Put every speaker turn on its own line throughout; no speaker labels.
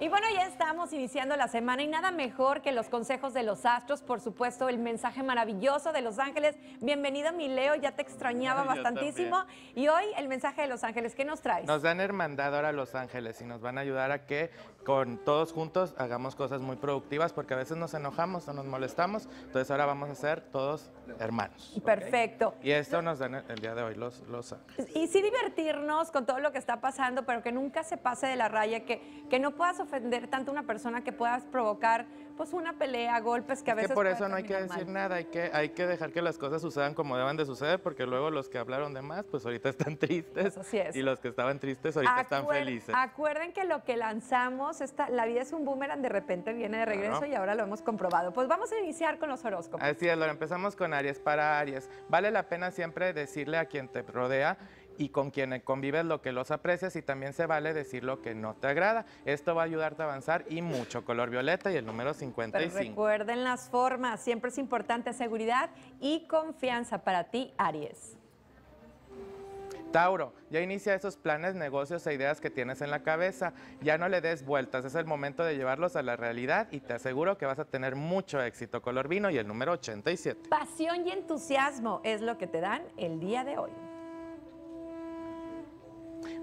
Y bueno, ya estamos iniciando la semana y nada mejor que los consejos de los astros, por supuesto, el mensaje maravilloso de Los Ángeles. Bienvenido, mi Leo, ya te extrañaba Ay, Y hoy el mensaje de Los Ángeles, ¿qué nos traes? Nos
dan hermandad ahora Los Ángeles y nos van a ayudar a que con todos juntos hagamos cosas muy productivas porque a veces nos enojamos o nos molestamos. Entonces ahora vamos a ser todos hermanos. Perfecto. Y esto nos dan el día de hoy los, los Ángeles.
Y sí divertirnos con todo lo que está pasando, pero que nunca se pase de la raya, que, que no puedas ofrecer ofender tanto a una persona que puedas provocar pues una pelea, golpes que a veces... Que por eso no hay que decir
nada, hay que, hay que dejar que las cosas sucedan como deban de suceder, porque luego los que hablaron de más, pues ahorita están tristes. así Y los que estaban tristes ahorita están felices.
Acuerden que lo que lanzamos, está, la vida es un boomerang, de repente viene de regreso y ahora lo hemos comprobado. Pues vamos a iniciar con los horóscopos.
Así es, lo empezamos con Aries. Para Aries, vale la pena siempre decirle a quien te rodea y con quienes convives lo que los aprecias y también se vale decir lo que no te agrada. Esto va a ayudarte a avanzar y mucho color violeta y el número 55. Pero
recuerden las formas, siempre es importante seguridad y confianza para ti, Aries.
Tauro, ya inicia esos planes, negocios e ideas que tienes en la cabeza. Ya no le des vueltas, es el momento de llevarlos a la realidad y te aseguro que vas a tener mucho éxito. Color vino y el número 87.
Pasión y entusiasmo es lo que te dan el día de hoy.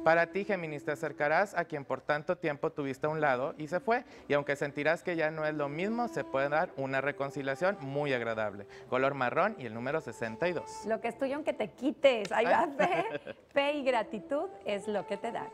Para ti, Géminis, te acercarás a quien por tanto tiempo tuviste a un lado y se fue. Y aunque sentirás que ya no es lo mismo, se puede dar una reconciliación muy agradable. Color marrón y el número 62.
Lo que es tuyo, aunque te quites. Ahí va fe. Fe y gratitud es lo que te da.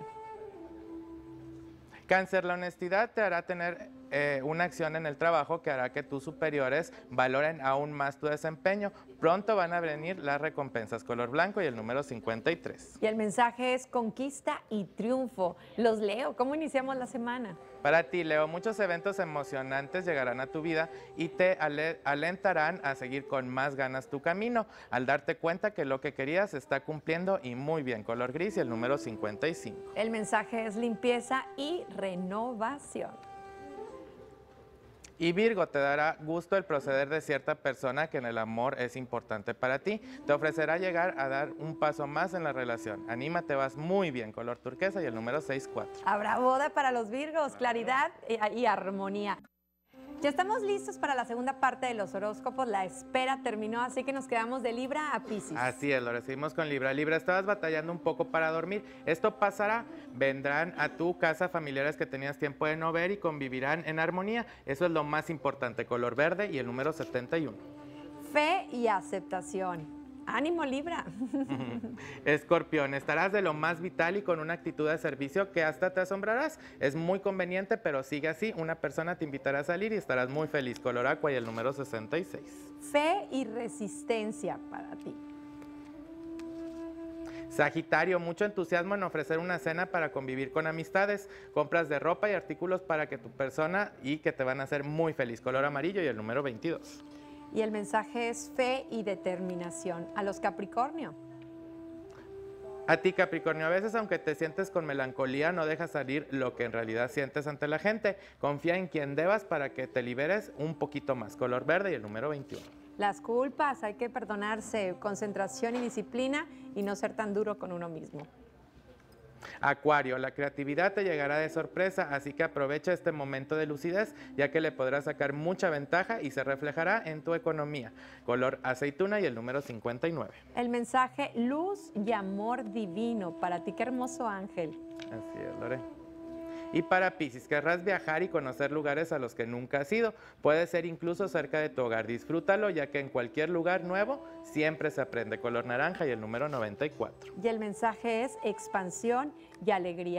Cáncer, la honestidad te hará tener eh, una acción en el trabajo que hará que tus superiores valoren aún más tu desempeño. Pronto van a venir las recompensas color blanco y el número 53.
Y el mensaje es conquista y triunfo. Los leo, ¿cómo iniciamos la semana?
Para ti, Leo, muchos eventos emocionantes llegarán a tu vida y te alentarán a seguir con más ganas tu camino, al darte cuenta que lo que querías está cumpliendo y muy bien. Color gris y el número 55.
El mensaje es limpieza y renovación.
Y Virgo, te dará gusto el proceder de cierta persona que en el amor es importante para ti. Te ofrecerá llegar a dar un paso más en la relación. Anímate, vas muy bien. Color turquesa y el número 6-4.
Habrá boda para los Virgos, claridad y, y armonía. Ya estamos listos para la segunda parte de los horóscopos. La espera terminó, así que nos quedamos de Libra a Pisces.
Así es, lo recibimos con Libra. Libra, estabas batallando un poco para dormir. Esto pasará. Vendrán a tu casa familiares que tenías tiempo de no ver y convivirán en armonía. Eso es lo más importante. Color verde y el número 71.
Fe y aceptación. Ánimo Libra.
Escorpión, estarás de lo más vital y con una actitud de servicio que hasta te asombrarás. Es muy conveniente, pero sigue así. Una persona te invitará a salir y estarás muy feliz. Color Aqua y el número 66.
Fe y resistencia para ti.
Sagitario, mucho entusiasmo en ofrecer una cena para convivir con amistades, compras de ropa y artículos para que tu persona y que te van a hacer muy feliz. Color amarillo y el número 22 y el
mensaje es fe y determinación. A los Capricornio.
A ti Capricornio, a veces aunque te sientes con melancolía, no dejas salir lo que en realidad sientes ante la gente. Confía en quien debas para que te liberes un poquito más. Color verde y el número 21.
Las culpas, hay que perdonarse, concentración y disciplina y no ser tan duro con uno mismo.
Acuario, la creatividad te llegará de sorpresa, así que aprovecha este momento de lucidez, ya que le podrás sacar mucha ventaja y se reflejará en tu economía. Color aceituna y el número 59.
El mensaje luz y amor divino para ti, qué hermoso ángel.
Así es, Lore. Y para Pisces, querrás viajar y conocer lugares a los que nunca has ido. Puede ser incluso cerca de tu hogar. Disfrútalo, ya que en cualquier lugar nuevo siempre se aprende. Color naranja y el número 94.
Y el mensaje es expansión y alegría.